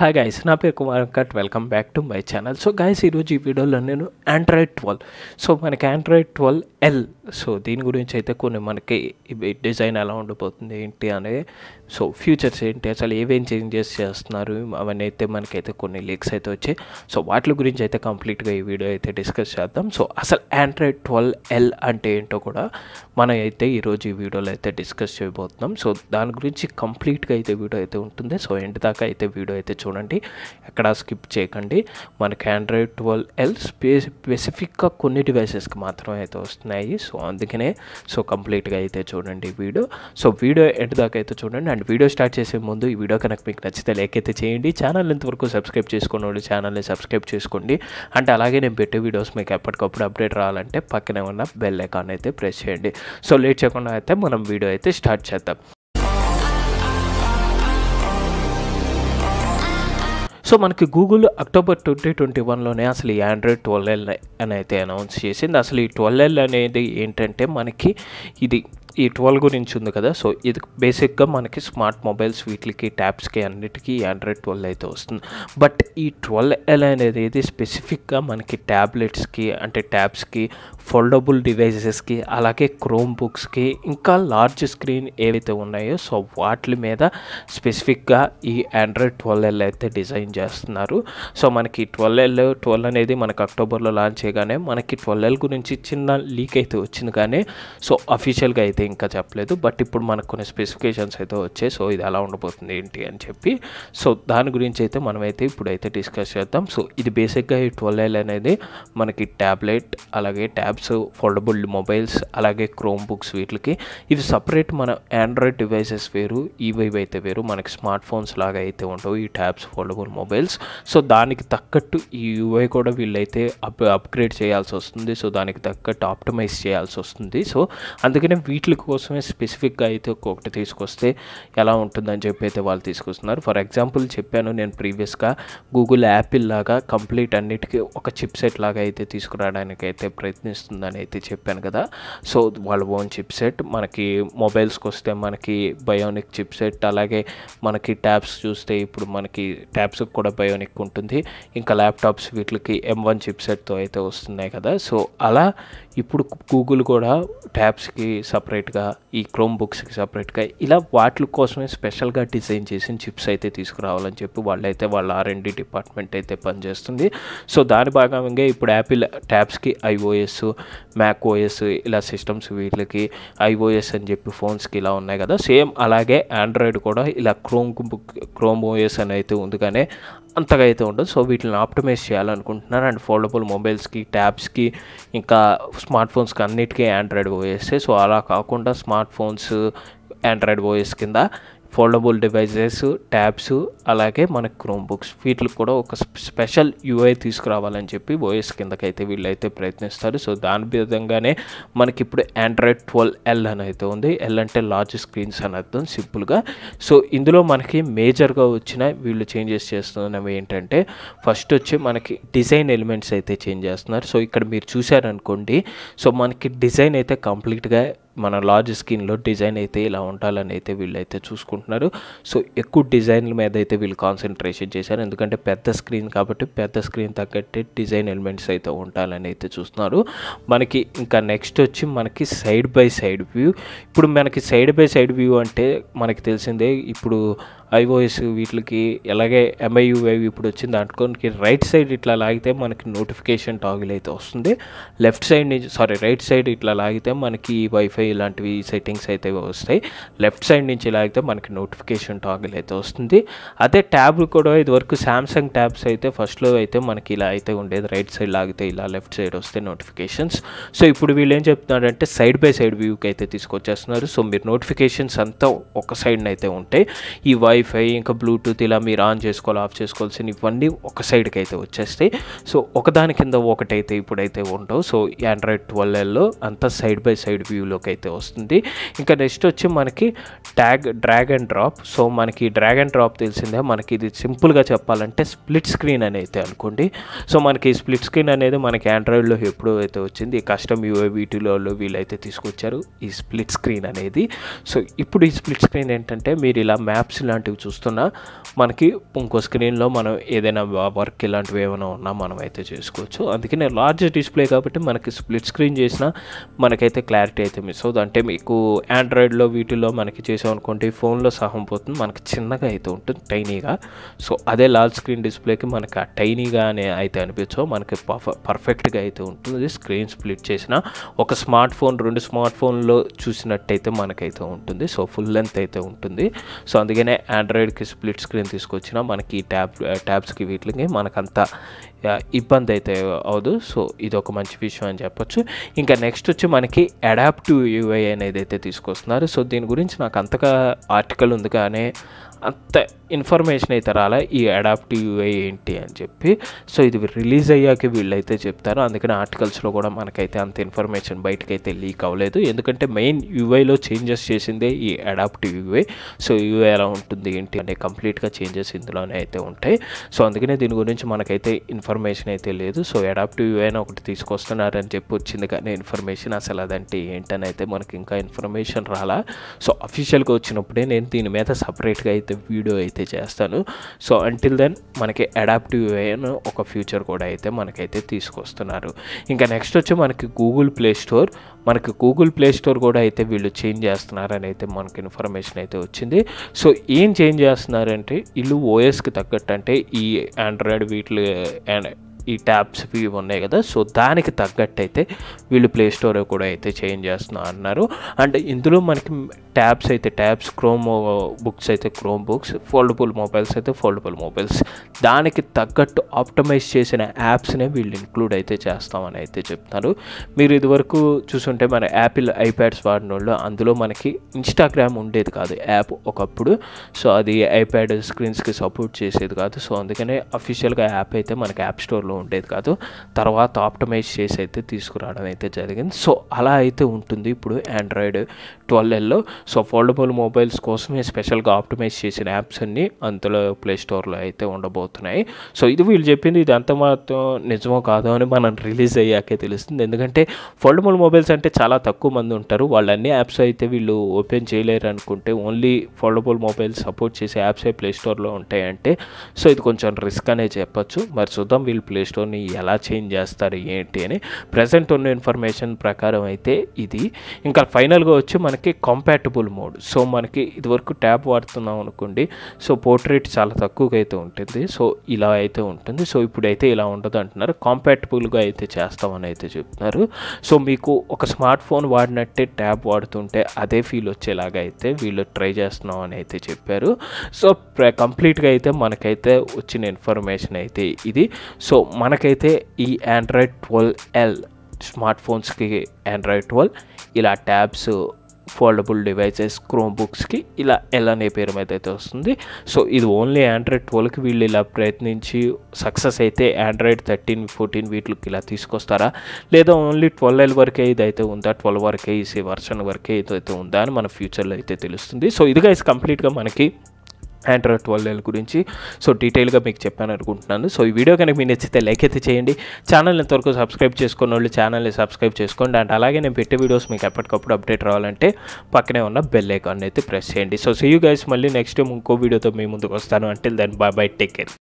hi guys నా పేరు కుమార్ కట్ welcome back to my channel so guys ఈరోజు ఈ వీడియోలో నేను ఆండ్రాయిడ్ ట్వెల్వ్ సో మనకి ఆండ్రాయిడ్ ట్వెల్వ్ ఎల్ సో దీని గురించి అయితే కొన్ని మనకి డిజైన్ ఎలా ఉండిపోతుంది ఏంటి అనేది సో ఫ్యూచర్స్ ఏంటి అసలు ఏవేం చేంజెస్ చేస్తున్నారు అవన్నీ అయితే మనకైతే కొన్ని లీక్స్ అయితే వచ్చాయి సో వాటి గురించి అయితే కంప్లీట్గా ఈ వీడియో అయితే డిస్కస్ చేద్దాం సో అసలు ఆండ్రాయిడ్ ట్వెల్వ్ ఎల్ అంటే ఏంటో కూడా మనం అయితే ఈరోజు ఈ వీడియోలో అయితే డిస్కస్ చేయబోతున్నాం సో దాని గురించి కంప్లీట్గా అయితే వీడియో అయితే ఉంటుంది సో ఎండ్ దాకా అయితే వీడియో అయితే చూడండి ఎక్కడ స్కిప్ చేయకండి మనకి ఆండ్రాయిడ్ ట్వెల్వ్ ఎల్ స్పెసిఫిక్గా కొన్ని డివైసెస్కి మాత్రమే అయితే వస్తున్నాయి సో అందుకనే సో కంప్లీట్గా అయితే చూడండి వీడియో సో వీడియో ఎండ్ దాకా అయితే చూడండి అండ్ వీడియో స్టార్ట్ చేసే ముందు ఈ వీడియో కనుక మీకు నచ్చితే లైక్ అయితే చేయండి ఛానల్ ఇంతవరకు సబ్స్క్రైబ్ చేసుకున్న వాళ్ళు ఛానల్ని సబ్స్క్రైబ్ చేసుకోండి అంటే అలాగే నేను పెట్టే వీడియోస్ మీకు ఎప్పటికప్పుడు అప్డేట్ రావాలంటే పక్కనే ఉన్న బెల్ ఐకాన్ అయితే ప్రెస్ చేయండి సో లేట్ చేయకుండా అయితే మనం వీడియో అయితే స్టార్ట్ చేద్దాం సో మనకి గూగుల్ అక్టోబర్ ట్వంటీ ట్వంటీ వన్లోనే అసలు ఈ ఆండ్రాయిడ్ ట్వెల్వ్ ఎల్ అని అయితే అనౌన్స్ చేసింది అసలు ఈ ట్వెల్వ్ ఎల్ అనేది ఏంటంటే మనకి ఇది ఈ ట్వెల్వ్ గురించి ఉంది కదా సో ఇది బేసిక్గా మనకి స్మార్ట్ మొబైల్స్ వీటికి ట్యాబ్స్కి అన్నిటికీ ఆండ్రాయిడ్ ట్వెల్వ్ అయితే వస్తుంది బట్ ఈ ట్వెల్వ్ ఎల్ అనేది ఏది స్పెసిఫిక్గా మనకి ట్యాబ్లెట్స్కి అంటే ట్యాబ్స్కి ఫోల్డబుల్ డివైజెస్కి అలాగే క్రోమ్ బుక్స్కి ఇంకా లార్జ్ స్క్రీన్ ఏవైతే ఉన్నాయో సో వాటి మీద స్పెసిఫిక్గా ఈ ఆండ్రాయిడ్ ట్వెల్వ్ ఎల్ అయితే డిజైన్ చేస్తున్నారు సో మనకి ట్వెల్వ్ ఎల్ ట్వెల్వ్ అనేది మనకి అక్టోబర్లో లాంచ్ చేయగానే మనకి ట్వెల్వ్ ఎల్ గురించి చిన్న లీక్ అయితే వచ్చింది కానీ సో అఫీషియల్గా అయితే ఇంకా చెప్పలేదు బట్ ఇప్పుడు మనకు కొన్ని స్పెసిఫికేషన్స్ అయితే వచ్చాయి సో ఇది ఎలా ఉండబోతుంది ఏంటి అని చెప్పి సో దాని గురించి అయితే మనమైతే ఇప్పుడైతే డిస్కస్ చేద్దాం సో ఇది బేసిక్గా ఈ ట్వెల్వ్ ఎల్ అనేది మనకి ట్యాబ్లెట్ అలాగే ట్యాబ్స్ ఫోల్డబుల్ మొబైల్స్ అలాగే క్రోమ్ బుక్స్ వీటికి ఇవి సపరేట్ మన ఆండ్రాయిడ్ డివైసెస్ వేరు ఇవి అయితే వేరు మనకి స్మార్ట్ ఫోన్స్ లాగా అయితే ఉండవు ఈ ట్యాబ్స్ ఫోల్డబుల్ మొబైల్స్ సో దానికి తగ్గట్టు ఈ యూవై కూడా వీళ్ళైతే అప్ అప్గ్రేడ్ చేయాల్సి వస్తుంది సో దానికి తగ్గట్టు ఆప్టమైజ్ చేయాల్సి వస్తుంది సో అందుకనే వీటి వీళ్ళ కోసమే స్పెసిఫిక్గా అయితే ఒక్కొక్కటి తీసుకొస్తే ఎలా ఉంటుందని చెప్పి అయితే వాళ్ళు తీసుకొస్తున్నారు ఫర్ ఎగ్జాంపుల్ చెప్పాను నేను ప్రీవియస్గా గూగుల్ యాపిల్ లాగా కంప్లీట్ అన్నిటికీ ఒక చిప్ సెట్ లాగా అయితే తీసుకురావడానికి అయితే ప్రయత్నిస్తుందని అయితే చెప్పాను కదా సో వాళ్ళ ఓన్ చిప్ సెట్ మనకి మొబైల్స్కి వస్తే మనకి బయోనిక్ చిప్ సెట్ అలాగే మనకి ట్యాబ్స్ చూస్తే ఇప్పుడు మనకి ట్యాబ్స్కి కూడా బయోనిక్ ఉంటుంది ఇంకా ల్యాప్టాప్స్ వీటికి ఎం వన్ చిప్ సెట్తో అయితే వస్తున్నాయి కదా సో అలా ఇప్పుడు గూగుల్ కూడా ట్యాబ్స్కి సపరేట్ సపరేట్గా ఈ క్రోమ్ బుక్స్కి సపరేట్గా ఇలా వాటి కోసమే స్పెషల్గా డిజైన్ చేసిన చిప్స్ అయితే తీసుకురావాలని చెప్పి వాళ్ళైతే వాళ్ళ ఆర్ అండ్ డిపార్ట్మెంట్ అయితే పనిచేస్తుంది సో దాని భాగంగా ఇప్పుడు యాపిల్ ట్యాబ్స్కి ఐఓఎస్ మ్యాక్ ఓఎస్ ఇలా సిస్టమ్స్ వీటికి ఐఓఎస్ అని చెప్పి ఫోన్స్కి ఇలా ఉన్నాయి కదా సేమ్ అలాగే ఆండ్రాయిడ్ కూడా ఇలా క్రోమ్ బుక్ క్రోమ్ ఓఎస్ అని అయితే ఉంది కానీ అంతగా అయితే ఉండదు సో వీటిని ఆప్టిమైజ్ చేయాలనుకుంటున్నారు అండ్ ఫోల్డబుల్ మొబైల్స్కి ట్యాబ్స్కి ఇంకా స్మార్ట్ ఫోన్స్కి అన్నిటికీ ఆండ్రాయిడ్ ఓఎస్ఏ సో అలా కాకుండా స్మార్ట్ ఫోన్స్ ఆండ్రాయిడ్ ఓఎస్ కింద ఫోల్డబుల్ డివైజెస్ ట్యాబ్స్ అలాగే మన క్రోమ్ బుక్స్ వీటికి కూడా ఒక స్పెషల్ యూఐ తీసుకురావాలని చెప్పి ఓఎస్ కిందకైతే వీళ్ళైతే ప్రయత్నిస్తారు సో దాని విధంగానే మనకి ఇప్పుడు ఆండ్రాయిడ్ ట్వెల్వ్ ఎల్ అని అయితే ఉంది ఎల్ అంటే లార్జ్ స్క్రీన్స్ అని అర్థం సింపుల్గా సో ఇందులో మనకి మేజర్గా వచ్చిన వీళ్ళు చేంజెస్ చేస్తున్నవి ఏంటంటే ఫస్ట్ వచ్చి మనకి డిజైన్ ఎలిమెంట్స్ అయితే చేంజ్ చేస్తున్నారు సో ఇక్కడ మీరు చూసారనుకోండి సో మనకి డిజైన్ అయితే కంప్లీట్గా మన లార్జ్ స్క్రీన్లో డిజైన్ అయితే ఇలా ఉండాలని అయితే వీళ్ళైతే చూసుకుంటున్నారు సో ఎక్కువ డిజైన్ల మీద అయితే వీళ్ళు కాన్సన్ట్రేషన్ చేశారు ఎందుకంటే పెద్ద స్క్రీన్ కాబట్టి పెద్ద స్క్రీన్ తగ్గట్టే డిజైన్ ఎలిమెంట్స్ అయితే ఉండాలని అయితే చూస్తున్నారు మనకి ఇంకా నెక్స్ట్ వచ్చి మనకి సైడ్ బై సైడ్ వ్యూ ఇప్పుడు మనకి సైడ్ బై సైడ్ వ్యూ అంటే మనకి తెలిసిందే ఇప్పుడు ఐఓఎస్ వీటికి ఎలాగే ఎంఐయు వేవ్ ఇప్పుడు వచ్చింది దాంట్లోకి రైట్ సైడ్ ఇట్లా లాగితే మనకి నోటిఫికేషన్ టాగిల్ అయితే వస్తుంది లెఫ్ట్ సైడ్ నుంచి సారీ రైట్ సైడ్ ఇట్లా లాగితే మనకి వైఫై ఇలాంటివి సెట్టింగ్స్ అయితే వస్తాయి లెఫ్ట్ సైడ్ నుంచి లాగితే మనకి నోటిఫికేషన్ టాగిల్ అయితే వస్తుంది అదే ట్యాబ్ కూడా ఇదివరకు శాంసంగ్ ట్యాబ్స్ అయితే ఫస్ట్లో అయితే మనకి ఇలా అయితే ఉండేది రైట్ సైడ్ లాగితే ఇలా లెఫ్ట్ సైడ్ వస్తే నోటిఫికేషన్స్ సో ఇప్పుడు వీళ్ళు ఏం చెప్తున్నారంటే సైడ్ బై సైడ్ వ్యూకి అయితే తీసుకొచ్చేస్తున్నారు సో మీరు నోటిఫికేషన్స్ అంతా ఒక సైడ్ని అయితే ఉంటాయి ఈ వై వైఫై ఇంకా బ్లూటూత్ ఇలా మీరు ఆన్ చేసుకోవాలి ఆఫ్ చేసుకోవాల్సిన ఇవన్నీ ఒక సైడ్కి అయితే వచ్చేస్తాయి సో ఒకదాని కింద ఒకటైతే ఇప్పుడైతే ఉండవు సో ఆండ్రాయిడ్ ట్వెల్వ్ అంతా సైడ్ బై సైడ్ వ్యూలోకి అయితే వస్తుంది ఇంకా నెక్స్ట్ వచ్చి మనకి tag drag and drop so మనకి డ్రాగ్ అండ్ డ్రాప్ తెలిసిందే మనకి ఇది సింపుల్గా చెప్పాలంటే స్ప్లిట్ స్క్రీన్ అని అయితే అనుకోండి సో మనకి స్ప్లిట్ స్క్రీన్ అనేది మనకి ఆండ్రాయిడ్లో ఎప్పుడూ అయితే వచ్చింది కస్టమ్ యూఏ వీటిలో వీళ్ళైతే తీసుకొచ్చారు ఈ స్ప్లిట్ స్క్రీన్ అనేది సో ఇప్పుడు ఈ స్ప్లిట్ స్క్రీన్ ఏంటంటే మీరు ఇలా మ్యాప్స్ లాంటి ఇలాంటివి చూస్తున్నా మనకి ఇంకో స్క్రీన్లో మనం ఏదైనా వర్క్ ఇలాంటివి ఏమైనా ఉన్నా మనం అయితే చేసుకోవచ్చు అందుకే నేను లార్జ్ డిస్ప్లే కాబట్టి మనకి స్ప్లిట్ స్క్రీన్ చేసినా మనకైతే క్లారిటీ అయితే మిస్ అవుతుంది అంటే మీకు ఆండ్రాయిడ్లో వీటిలో మనకి చేసామనుకోండి ఫోన్లో సహం పోతుంది మనకి చిన్నగా అయితే ఉంటుంది టైనీగా సో అదే లార్జ్ స్క్రీన్ డిస్ప్లేకి మనకి ఆ టైనీగా అనే అయితే అనిపించవు మనకి పర్ఫెక్ట్గా అయితే ఉంటుంది స్క్రీన్ స్ప్లిట్ చేసిన ఒక స్మార్ట్ ఫోన్ రెండు స్మార్ట్ ఫోన్లో చూసినట్టయితే మనకైతే ఉంటుంది సో ఫుల్ లెంత్ అయితే ఉంటుంది సో అందుకనే ఆండ్రాయిడ్కి స్ప్లిట్ స్క్రీన్ తీసుకొచ్చినా మనకి ట్యాబ్ ట్యాబ్స్కి వీటికి మనకంత ఇబ్బంది అయితే అవదు సో ఇది ఒక మంచి విషయం అని చెప్పొచ్చు ఇంకా నెక్స్ట్ వచ్చి మనకి అడాప్టివ్ యూఐ అనేది అయితే తీసుకొస్తున్నారు సో దీని గురించి నాకు అంతగా ఆర్టికల్ ఉంది కానీ అంత ఇన్ఫర్మేషన్ అయితే రాలే ఈ అడాప్టివ్ యూఐ ఏంటి అని చెప్పి సో ఇది రిలీజ్ అయ్యాక వీళ్ళైతే చెప్తారు అందుకని ఆర్టికల్స్లో కూడా మనకైతే అంత ఇన్ఫర్మేషన్ బయటకైతే లీక్ అవ్వలేదు ఎందుకంటే మెయిన్ యూఐలో చేంజెస్ చేసిందే ఈ అడాప్టివ్ యూఐ సో యూఐ ఎలా ఉంటుంది ఏంటి అంటే కంప్లీట్గా చేంజెస్ ఇందులోనే అయితే ఉంటాయి సో అందుకనే దీని గురించి మనకైతే ఇన్ఫర్మేషన్ ఇన్ఫర్మేషన్ అయితే లేదు సో అడాప్టివ్ అని ఒకటి తీసుకొస్తున్నారని చెప్పి వచ్చింది కానీ ఇన్ఫర్మేషన్ అసలు అదంటే ఏంటని అయితే మనకి ఇంకా ఇన్ఫర్మేషన్ రాలా సో అఫీషియల్గా వచ్చినప్పుడే నేను దీని మీద సపరేట్గా అయితే వీడియో అయితే చేస్తాను సో అంటిల్ దెన్ మనకి అడాప్టివ్ అని ఒక ఫ్యూచర్ కూడా అయితే మనకైతే తీసుకొస్తున్నారు ఇంకా నెక్స్ట్ వచ్చి మనకి గూగుల్ ప్లే స్టోర్ మనకి గూగుల్ ప్లే స్టోర్ కూడా అయితే వీళ్ళు చేంజ్ చేస్తున్నారని అయితే మనకి ఇన్ఫర్మేషన్ అయితే వచ్చింది సో ఏం చేంజ్ చేస్తున్నారంటే వీళ్ళు ఓఎస్కి తగ్గట్టు అంటే ఈ ఆండ్రాయిడ్ వీటి and ఈ ట్యాబ్స్ ఇవి ఉన్నాయి కదా సో దానికి తగ్గట్టయితే వీళ్ళు ప్లే స్టోర్ కూడా అయితే చేంజ్ చేస్తున్నా అన్నారు అండ్ ఇందులో మనకి ట్యాబ్స్ అయితే ట్యాబ్స్ క్రోమ్ బుక్స్ అయితే క్రోమ్ బుక్స్ ఫోల్డబుల్ మొబైల్స్ అయితే ఫోల్డబుల్ మొబైల్స్ దానికి తగ్గట్టు ఆప్టమైజ్ చేసిన యాప్స్నే వీళ్ళు ఇంక్లూడ్ అయితే చేస్తామని అయితే చెప్తున్నారు మీరు ఇదివరకు చూసుంటే మన యాపిల్ ఐప్యాడ్స్ వాడిన వాళ్ళు అందులో మనకి ఇన్స్టాగ్రామ్ ఉండేది కాదు యాప్ ఒకప్పుడు సో అది ఐప్యాడ్ స్క్రీన్స్కి సపోర్ట్ చేసేది కాదు సో అందుకనే అఫీషియల్గా యాప్ అయితే మనకి యాప్ స్టోర్లో ఉండేది కాదు తర్వాత ఆప్టమైజ్ చేసి అయితే తీసుకురావడం అయితే జరిగింది సో అలా అయితే ఉంటుంది ఇప్పుడు ఆండ్రాయిడ్ ట్వెల్వ్ ఎల్లో సో ఫోల్డబుల్ మొబైల్స్ కోసమే స్పెషల్గా ఆప్టమైజ్ చేసిన యాప్స్ అన్నీ అంతలో ప్లే స్టోర్లో అయితే ఉండబోతున్నాయి సో ఇది వీళ్ళు చెప్పింది ఇది అంత మాత్రం నిజమో కాదో అని మనం రిలీజ్ అయ్యాకే తెలుస్తుంది ఎందుకంటే ఫోల్డబుల్ మొబైల్స్ అంటే చాలా తక్కువ మంది ఉంటారు వాళ్ళు అన్ని యాప్స్ అయితే వీళ్ళు ఓపెన్ చేయలేరు అనుకుంటే ఓన్లీ ఫోల్డబుల్ మొబైల్ సపోర్ట్ చేసే యాప్సే ప్లే స్టోర్లో ఉంటాయంటే సో ఇది కొంచెం రిస్క్ అనే చెప్పచ్చు మరి చూద్దాం వీళ్ళు ప్లే స్టోర్ని ఎలా చేంజ్ చేస్తారు ఏంటి అని ప్రజెంట్ ఉన్న ఇన్ఫర్మేషన్ ప్రకారం అయితే ఇది ఇంకా ఫైనల్గా వచ్చి మనకి కంపాటబుల్ మోడ్ సో మనకి ఇదివరకు ట్యాబ్ వాడుతున్నాం అనుకోండి సో పోర్ట్రేట్ చాలా తక్కువగా అయితే ఉంటుంది సో ఇలా అయితే ఉంటుంది సో ఇప్పుడైతే ఇలా ఉండదు అంటున్నారు కాంపాటబుల్గా అయితే చేస్తామని అయితే చెప్తున్నారు సో మీకు ఒక స్మార్ట్ ఫోన్ వాడినట్టే ట్యాబ్ వాడుతుంటే అదే ఫీల్ వచ్చేలాగా అయితే వీళ్ళు ట్రై చేస్తున్నాం అని అయితే చెప్పారు సో కంప్లీట్గా అయితే మనకైతే వచ్చిన ఇన్ఫర్మేషన్ అయితే ఇది సో మనకైతే ఈ ఆండ్రాయిడ్ ట్వెల్వ్ ఎల్ స్మార్ట్ ఫోన్స్కి ఆండ్రాయిడ్ ట్వెల్వ్ ఇలా ట్యాబ్స్ ఫోల్డబుల్ డివైసెస్ క్రోమ్ బుక్స్కి ఇలా ఎల్ అనే పేరు మీద అయితే వస్తుంది సో ఇది ఓన్లీ ఆండ్రాయిడ్ ట్వెల్వ్కి వీళ్ళు ఇలా ప్రయత్నించి సక్సెస్ అయితే ఆండ్రాయిడ్ థర్టీన్ ఫోర్టీన్ వీటికి ఇలా తీసుకొస్తారా లేదా ఓన్లీ ట్వెల్వ్ ఎల్ వరకే ఇది అయితే ఉందా ట్వెల్వ్ వరకే ఈ వర్షన్ వరకే ఇదైతే ఉందా అని మన ఫ్యూచర్లో అయితే తెలుస్తుంది సో ఇదిగా ఇది కంప్లీట్గా మనకి ఆండ్రాయిడ్ ట్వెల్వ్ ఎల్ గురించి సో డీటెయిల్గా మీకు చెప్పాను అనుకుంటున్నాను సో ఈ వీడియో కనుక మీకు నచ్చితే లైక్ అయితే చేయండి ఛానల్ ఎంతవరకు సబ్స్క్రైబ్ చేసుకున్న వాళ్ళు ఛానల్ని సబ్స్క్రైబ్ చేసుకోండి అండ్ అలాగే నేను పెట్టే వీడియోస్ మీకు ఎప్పటికప్పుడు అప్డేట్ రావాలంటే పక్కనే ఉన్న బెల్ ఐకాన్ అయితే ప్రెస్ చేయండి సో సీ యూ గైస్ మళ్ళీ నెక్స్ట్ ఇంకో వీడియోతో మీ ముందుకు వస్తాను అంటే then bye bye take care